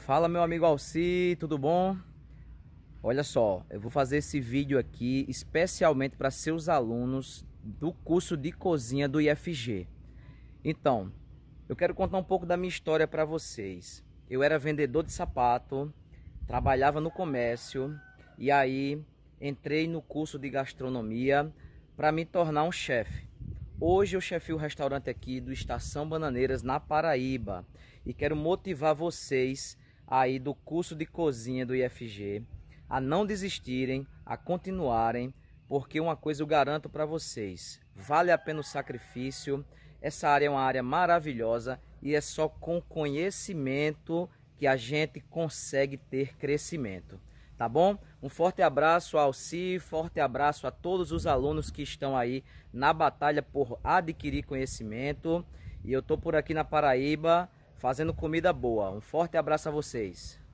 Fala meu amigo Alci, tudo bom? Olha só, eu vou fazer esse vídeo aqui especialmente para seus alunos do curso de cozinha do IFG. Então, eu quero contar um pouco da minha história para vocês. Eu era vendedor de sapato, trabalhava no comércio e aí entrei no curso de gastronomia para me tornar um chefe. Hoje eu chefio o restaurante aqui do Estação Bananeiras na Paraíba e quero motivar vocês aí do curso de cozinha do IFG a não desistirem, a continuarem, porque uma coisa eu garanto para vocês, vale a pena o sacrifício. Essa área é uma área maravilhosa e é só com conhecimento que a gente consegue ter crescimento. Tá bom? Um forte abraço ao Si, forte abraço a todos os alunos que estão aí na batalha por adquirir conhecimento. E eu tô por aqui na Paraíba fazendo comida boa. Um forte abraço a vocês.